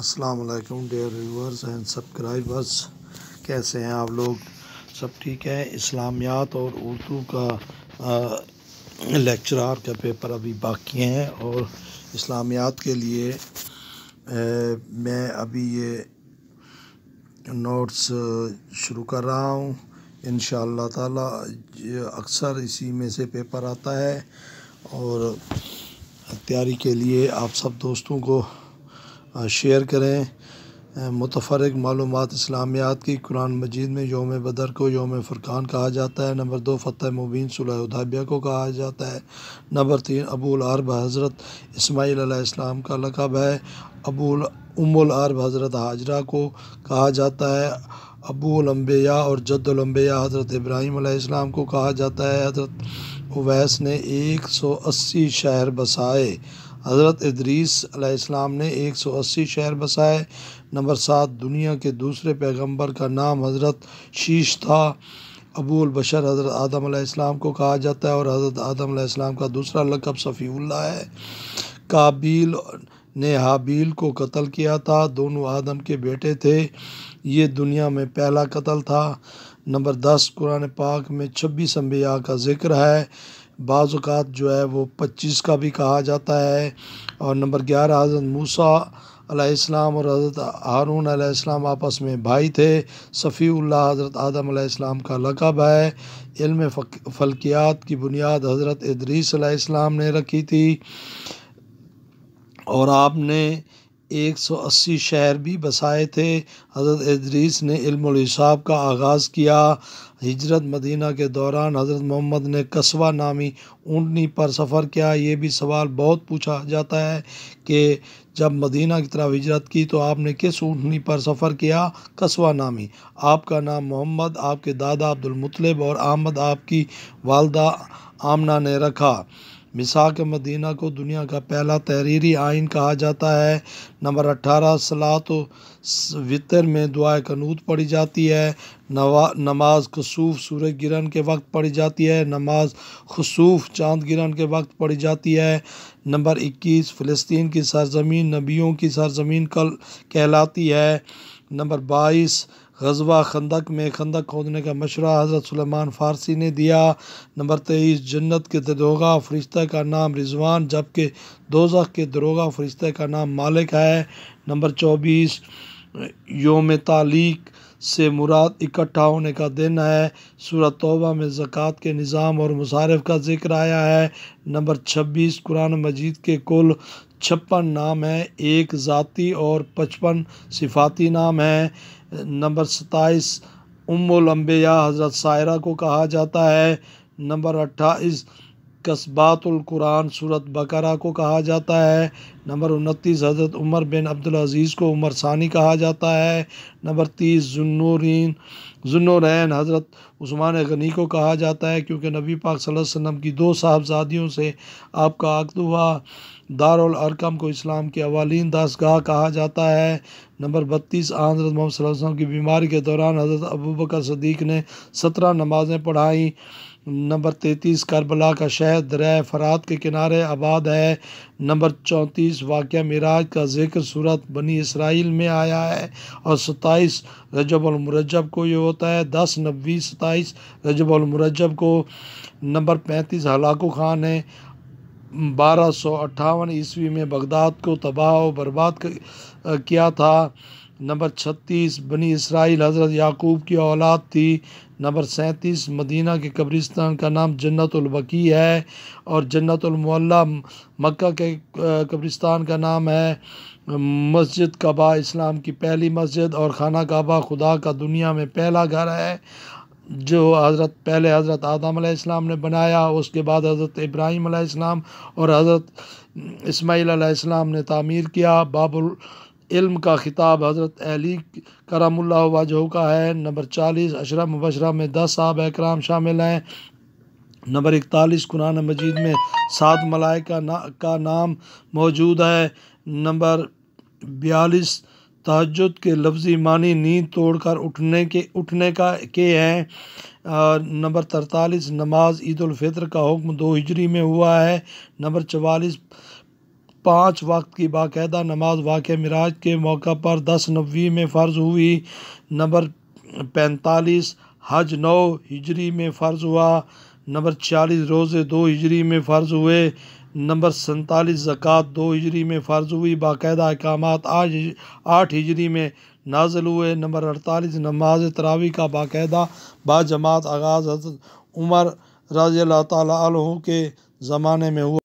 अस्सलाम वालेकुम dear viewers and subscribers कैसे हैं आप लोग सब ठीक है इस्लामियात और उर्दू का लेक्चरार का पेपर अभी बाकी हैं और इस्लामियात के लिए आ, मैं अभी ये नोट्स शुरू कर रहा हूँ इन ताला अक्सर इसी में से पेपर आता है और तैयारी के लिए आप सब दोस्तों को शेयर करें मुतफरक मालूम इस्लामियात की कुरान मजीद में योम बदर को योम फ़ुरकान कहा जाता है नंबर दो फ़तह मुबीन सुलहदाबिया को कहा जाता है नंबर तीन अबूल आरब हज़रत इसमाईल इस्लाम का लकब है अबूल उमुल आरब हज़रत हाजरा को कहा जाता है अबूलम्बिया और जद्दलम्बिया हज़रत इब्राहीम इस्लाम को कहा जाता है हज़रत उवैस ने एक सौ अस्सी शहर बसाए हज़रत इदरीस ने एक सौ अस्सी शहर बसाए नंबर सात दुनिया के दूसरे पैगम्बर का नाम हज़रत शीश था अबूल बशर हज़रत आदम को कहा जाता है और हज़रत आदम का दूसरा लकब सफ़ीउल्ला है काबिल ने हाबील को कत्ल किया था दोनों आदम के बेटे थे ये दुनिया में पहला कत्ल था नंबर दस कुरान पाक में छब्बीस अम्बिया का जिक्र है बाज़ात जो है वो पच्चीस का भी कहा जाता है और नंबर ग्यारह हज़रत मूसा अलैहिस्सलाम और हज़रत हारून अलैहिस्सलाम आपस में भाई थे सफ़ीउल्लाह हज़रत आदम अलैहिस्सलाम का लकब है इल्म फलकियात की बुनियाद हज़रत इदरीस अलैहिस्सलाम ने रखी थी और आपने एक सौ अस्सी शहर भी बसाए थे हज़रत इदरीस ने इल्महिसाब का आगाज़ किया हिजरत मदीना के दौरान हज़रत मोहम्मद ने कस्बा नामी ऊँटनी पर सफ़र किया ये भी सवाल बहुत पूछा जाता है कि जब मदीना की तरफ हिजरत की तो आपने किस ऊँटनी पर सफ़र किया कस्बा नामी आपका नाम मोहम्मद आपके दादा अब्दुलमतलब और आमद आपकी वालदा आमना ने रखा मिसाक मदीना को दुनिया का पहला तहरीरी आइन कहा जाता है नंबर अट्ठारह सलात वितर में दुआ कनूत पढ़ी जाती है नवा नमाज खसूफ सूरज गिरन के वक्त पढ़ी जाती है नमाज खसूफ चांद गिरन के वक्त पढ़ी जाती है नंबर इक्कीस फ़लस्तीन की सरजमीन नबियों की सरजमीन कल कहलाती है नंबर बाईस गजवा खंदक में खंदक खोदने का मशरा हज़रत सुलेमान फ़ारसी ने दिया नंबर तेईस जन्नत के दरोगा फरिश्ते का नाम रिजवान जबकि दोजख के दरोगा फरिश्ते का नाम मालिक है नंबर चौबीस योम तालीक से मुराद इकट्ठा होने का दिन है सूरत तौबा में ज़क़़त के निज़ाम और मुसारफ का जिक्र आया है नंबर छब्बीस कुरान मजीद के कुल छप्पन नाम है एक ज़ाती और पचपन सिफाती नाम है नंबर सताईस उम्बुलम्बिया हज़रत सायरा को कहा जाता है नंबर अट्ठाईस कस्बातुल कुरान सूरत बकरा को कहा जाता है नंबर उनतीस हज़रत उमर बिन अब्दुलज़ीज़ को उमर सानी कहा जाता है नंबर तीस जुन्नूरिन जुन्नौरैन हज़रत उस्मान गनी को कहा जाता है क्योंकि नबी पाक सल्लल्लाहु अलैहि वसल्लम की दो साहबजादियों से आपका अक्द हुआ दारुल अरकम को इस्लाम के अवालीन दासगाह कहा जाता है नंबर बत्तीस हज़रत मोहम्मद वसल्लम की बीमारी के दौरान हज़रत अबू बकर सदीक ने सत्रह नमाज़ें पढ़ाई नंबर तैंतीस करबला का शहर दर फरात के किनारे आबाद है नंबर चौंतीस बाईस वाक्य मराज का जिक्र सूरत बनी इसराइल में आया है और सताईस अलमरजब को ये होता है दस नब्बी सताईस अलमरजब को नंबर पैंतीस हलाकू खान है बारह सौ अट्ठावन ईस्वी में बगदाद को तबाह और बर्बाद किया था नंबर छत्तीस बनी इसराइल हज़रत याकूब की औलाद थी नंबर सैंतीस मदीना के कब्रिस्तान का नाम जन्नतुलबकी है और जन्नतुलमल्ला मक्का के कब्रिस्तान का नाम है मस्जिद कबा इस्लाम की पहली मस्जिद और खाना काबा खुदा का दुनिया में पहला घर है जो हज़रत पहले हज़रत आदम इस्लाम ने बनाया उसके बाद हज़रत इब्राहीम इस्लाम और हज़रत इसमाईल आसमाम ने तामीर किया बाबुल इल्म का खिताब हज़रत अली करम वजह का है नंबर चालीस अशरा मुबशरा में दस साहब कराम शामिल हैं नंबर इकतालीस कुरान मजीद में सात का ना, का नाम मौजूद है नंबर बयालीस तहजद के लफ्ज़ी मानी नींद तोड़कर उठने के उठने का के हैं नंबर तरतालीस नमाज ईदालफ़ितर का हुक्म दो हिजरी में हुआ है नंबर चवालीस पाँच वक्त की बाकायदा नमाज वाक़ मराज के मौका पर दस नबी में फ़र्ज़ हुई नंबर पैंतालीस हज नौ हिजरी में फ़र्ज़ हुआ नंबर छियालीस रोज़े दो हिजरी में फ़र्ज़ हुए नंबर सैतालीस ज़क़़त दो हिजरी में फ़र्ज़ हुई बाकायदा अहकाम आज आठ हिजरी में नाजल हुए नंबर अड़तालीस नमाज तरावी का बाकायदा बाजमात आगाज़ उमर रज़ी अल्लाह के ज़माने में हुआ